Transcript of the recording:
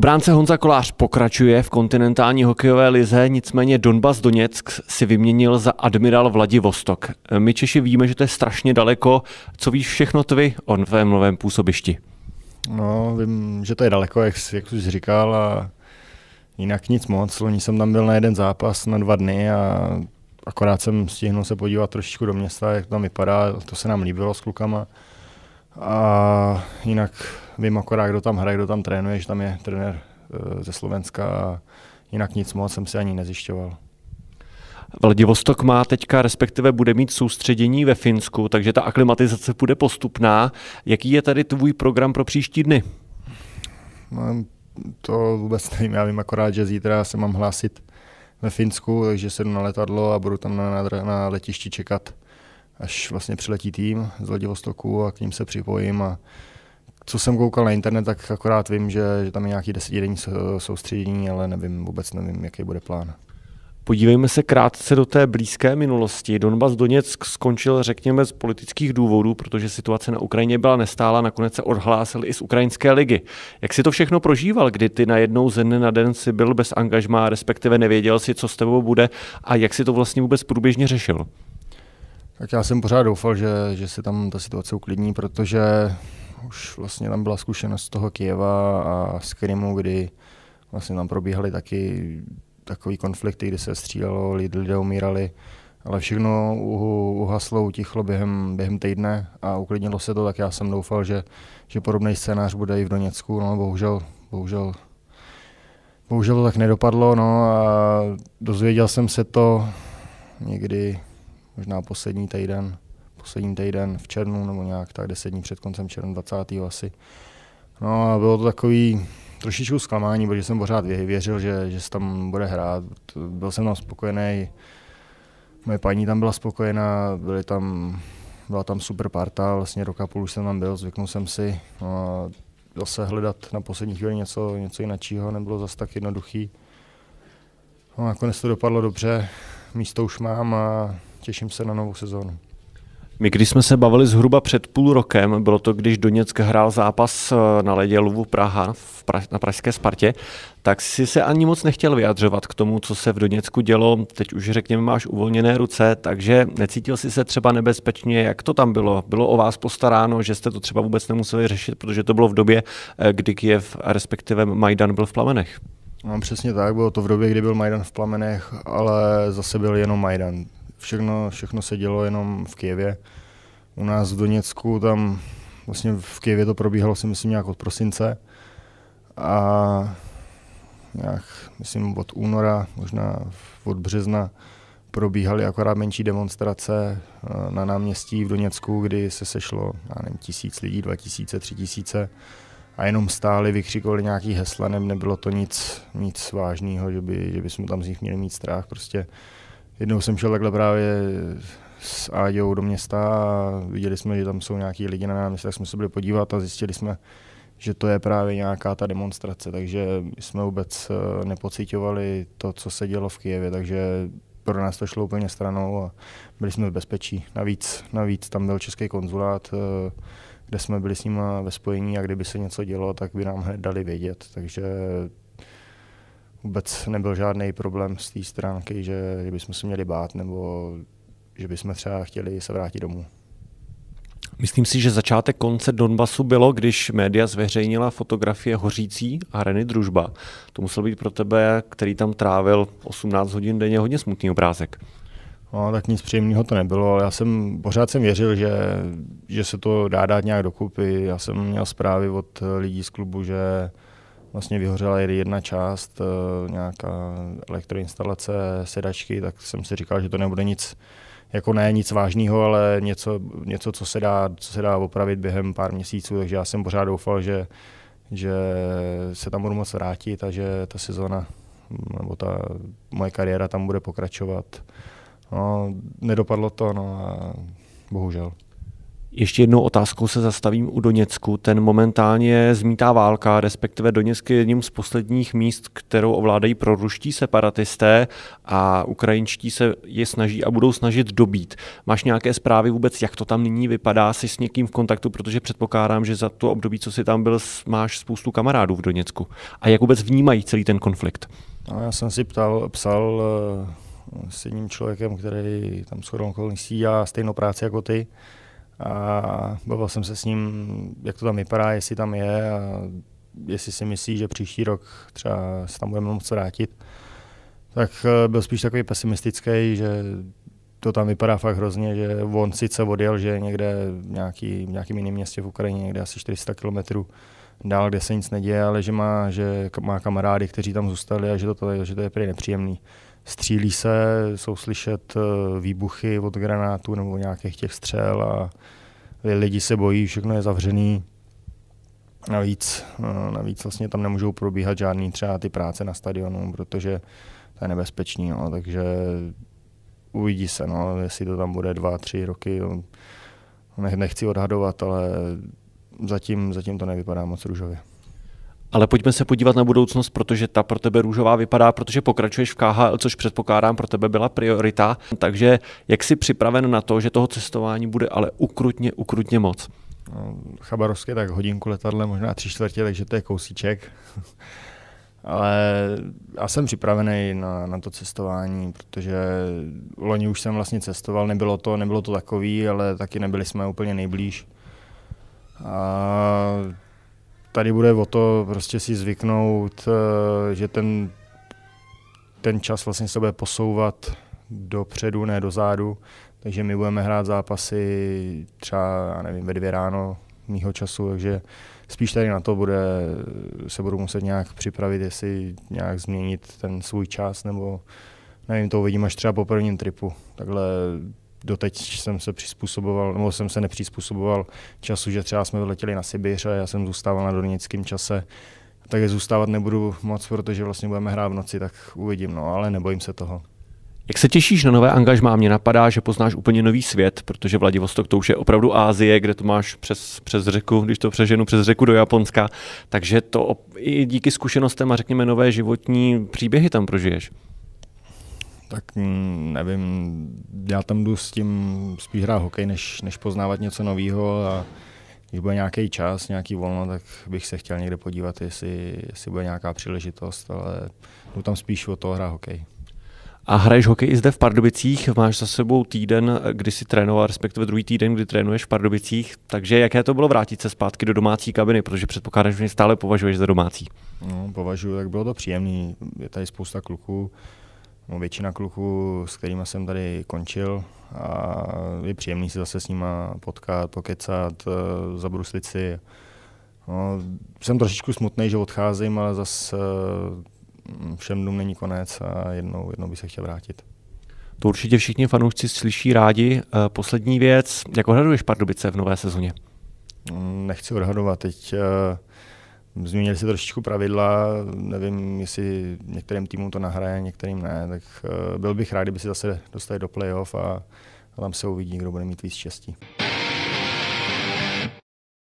Obránce Honza Kolář pokračuje v kontinentální hokejové lize, nicméně Donbas Doněck si vyměnil za admirál Vladivostok. My Češi víme, že to je strašně daleko. Co víš všechno tvy o tvém novém působišti? No, vím, že to je daleko, jak, jak už říkal, a jinak nic moc. Loni jsem tam byl na jeden zápas na dva dny a akorát jsem stihnul se podívat trošičku do města, jak to tam vypadá, to se nám líbilo s klukama. A jinak vím akorát, kdo tam hraje, kdo tam trénuje, že tam je trenér eh, ze Slovenska a jinak nic moc jsem si ani nezjišťoval. Vladivostok má teďka, respektive bude mít soustředění ve Finsku, takže ta aklimatizace bude postupná. Jaký je tady tvůj program pro příští dny? No, to vůbec nevím, já vím akorát, že zítra se mám hlásit ve Finsku, takže sedu na letadlo a budu tam na, na, na letišti čekat, až vlastně přiletí tým z Vladivostoku a k ním se připojím a co jsem koukal na internet, tak akorát vím, že, že tam je nějaký desetidenní soustředění, ale nevím, vůbec nevím, jaký bude plán. Podívejme se krátce do té blízké minulosti. Donbas Doněck skončil, řekněme, z politických důvodů, protože situace na Ukrajině byla nestála, nakonec se odhlásil i z ukrajinské ligy. Jak si to všechno prožíval, kdy ty najednou ze dne na den si byl bez angažmá, respektive nevěděl si, co s tebou bude a jak si to vlastně vůbec průběžně řešil? Tak já jsem pořád doufal, že, že se tam ta situace uklidní, protože už vlastně tam byla zkušenost z toho kieva a z Krymu, kdy vlastně tam probíhaly taky takové konflikty, kdy se střílelo, lidi, lidé umírali, ale všechno uhaslo, utichlo během, během týdne a uklidnilo se to, tak já jsem doufal, že, že podobný scénář bude i v Doněcku, no bohužel, bohužel Bohužel to tak nedopadlo, no a dozvěděl jsem se to někdy možná poslední týden poslední týden v červnu nebo nějak tak 10 dní před koncem června 20. asi. No a bylo to takový trošičku zklamání, protože jsem pořád věřil, že, že se tam bude hrát. Byl jsem tam spokojený, moje paní tam byla spokojená, byly tam, byla tam super parta, vlastně roka půl už jsem tam byl, zvyknul jsem si. No a zase hledat na poslední chvíli něco, něco jiného nebylo zase tak jednoduchý. No, nakonec to dopadlo dobře, místo už mám a těším se na novou sezónu. My když jsme se bavili zhruba před půl rokem, bylo to, když Doněck hrál zápas eh, na ledě Luvu Praha v pra- na pražské Spartě, tak si se ani moc nechtěl vyjadřovat k tomu, co se v Doněcku dělo. Teď už řekněme, máš uvolněné ruce, takže necítil si se třeba nebezpečně, jak to tam bylo? Bylo o vás postaráno, že jste to třeba vůbec nemuseli řešit, protože to bylo v době, eh, kdy Kiev, respektive Majdan, byl v plamenech. No, přesně tak, bylo to v době, kdy byl Majdan v plamenech, ale zase byl jenom Majdan všechno, všechno se dělo jenom v Kijevě. U nás v Doněcku, tam vlastně v Kijevě to probíhalo si myslím nějak od prosince a nějak, myslím od února, možná od března probíhaly akorát menší demonstrace eh, na náměstí v Doněcku, kdy se sešlo, já nevím, tisíc lidí, dva tisíce, tři tisíce a jenom stáli, vykřikovali nějaký hesla, nebylo to nic, nic vážného, že by, že by jsme tam z nich měli mít strach, prostě jednou jsem šel takhle právě s Áďou do města a viděli jsme, že tam jsou nějaký lidi na náměstí, tak jsme se byli podívat a zjistili jsme, že to je právě nějaká ta demonstrace, takže jsme vůbec eh, nepocitovali to, co se dělo v Kijevě, takže pro nás to šlo úplně stranou a byli jsme v bezpečí. Navíc, navíc tam byl český konzulát, eh, kde jsme byli s ním ve spojení a kdyby se něco dělo, tak by nám dali vědět. Takže vůbec nebyl žádný problém z té stránky, že, že bychom se měli bát nebo že bychom třeba chtěli se vrátit domů. Myslím si, že začátek konce Donbasu bylo, když média zveřejnila fotografie hořící areny Družba. To musel být pro tebe, který tam trávil 18 hodin denně, hodně smutný obrázek. No, tak nic příjemného to nebylo, ale já jsem pořád jsem věřil, že, že se to dá dát nějak dokupy. Já jsem měl zprávy od lidí z klubu, že vlastně vyhořela jedna část, eh, nějaká elektroinstalace, sedačky, tak jsem si říkal, že to nebude nic, jako ne nic vážného, ale něco, něco co, se dá, co se dá opravit během pár měsíců, takže já jsem pořád doufal, že, že se tam budu moc vrátit a že ta sezona mm, nebo ta moje kariéra tam bude pokračovat. No, nedopadlo to, no a bohužel. Ještě jednou otázkou se zastavím u Doněcku. Ten momentálně zmítá válka, respektive Doněck je jedním z posledních míst, kterou ovládají proruští separatisté a ukrajinští se je snaží a budou snažit dobít. Máš nějaké zprávy vůbec, jak to tam nyní vypadá? Jsi s někým v kontaktu, protože předpokládám, že za to období, co jsi tam byl, máš spoustu kamarádů v Doněcku. A jak vůbec vnímají celý ten konflikt? No, já jsem si ptal, psal eh, s jedním člověkem, který tam shodou okolností dělá stejnou práci jako ty. A bavil jsem se s ním, jak to tam vypadá, jestli tam je a jestli si myslí, že příští rok třeba se tam budeme moct vrátit. Tak eh, byl spíš takový pesimistický, že to tam vypadá fakt hrozně, že on sice odjel, že někde v, nějaký, v nějakém jiném městě v Ukrajině, někde asi 400 kilometrů dál, kde se nic neděje, ale že má, že má kamarády, kteří tam zůstali a že to, to že to je prý nepříjemný střílí se, jsou slyšet eh, výbuchy od granátů nebo nějakých těch střel a lidi se bojí, všechno je zavřený. Navíc, eh, navíc vlastně tam nemůžou probíhat žádný třeba ty práce na stadionu, protože to je nebezpečný, no, takže uvidí se, no, jestli to tam bude dva, tři roky, no, nechci odhadovat, ale zatím, zatím to nevypadá moc růžově. Ale pojďme se podívat na budoucnost, protože ta pro tebe růžová vypadá, protože pokračuješ v KHL, což předpokládám pro tebe byla priorita. Takže jak jsi připraven na to, že toho cestování bude ale ukrutně, ukrutně moc? No, Chabarovsk je tak hodinku letadle, možná tři čtvrtě, takže to je kousíček. Ale já jsem připravený na, na to cestování, protože loni už jsem vlastně cestoval, nebylo to, nebylo to takový, ale taky nebyli jsme úplně nejblíž. A tady bude o to prostě si zvyknout, eh, že ten, ten čas vlastně se bude posouvat dopředu, ne dozadu. Takže my budeme hrát zápasy třeba, já nevím, ve dvě ráno mýho času, takže spíš tady na to bude, se budu muset nějak připravit, jestli nějak změnit ten svůj čas, nebo nevím, to uvidím až třeba po prvním tripu. Takhle doteď jsem se přizpůsoboval, nebo jsem se nepřizpůsoboval času, že třeba jsme vyletěli na Sibiř, a já jsem zůstával na donickém čase, takže zůstávat nebudu moc, protože vlastně budeme hrát v noci, tak uvidím, no, ale nebojím se toho. Jak se těšíš na nové angažmá? Mě napadá, že poznáš úplně nový svět, protože Vladivostok to už je opravdu Ázie, kde to máš přes, přes řeku, když to přeženu přes řeku do Japonska. Takže to i díky zkušenostem a řekněme nové životní příběhy tam prožiješ. Tak mm, nevím, já tam jdu s tím spíš hrát hokej, než, než poznávat něco nového a když bude nějaký čas, nějaký volno, tak bych se chtěl někde podívat, jestli, jestli bude nějaká příležitost, ale jdu tam spíš o to hrát hokej. A hraješ hokej i zde v Pardubicích, máš za sebou týden, kdy jsi trénoval, respektive druhý týden, kdy trénuješ v Pardubicích, takže jaké to bylo vrátit se zpátky do domácí kabiny, protože předpokládám, že mě stále považuješ za domácí. No, považuji, tak bylo to příjemné, je tady spousta kluků, No, většina kluků, s kterými jsem tady končil, a je příjemný se zase s nima potkat, pokecat, e, zabruslit si. No, jsem trošičku smutný, že odcházím, ale zase mm, všem dům není konec a jednou, jednou by se chtěl vrátit. To určitě všichni fanoušci slyší rádi. E, poslední věc, jak ohraduješ Pardubice v nové sezóně? Mm, nechci odhadovat. Teď e, Změnili se trošičku pravidla, nevím, jestli některým týmům to nahraje, některým ne, tak eh, byl bych rád, kdyby se zase dostali do playoff a tam se uvidí, kdo bude mít víc štěstí.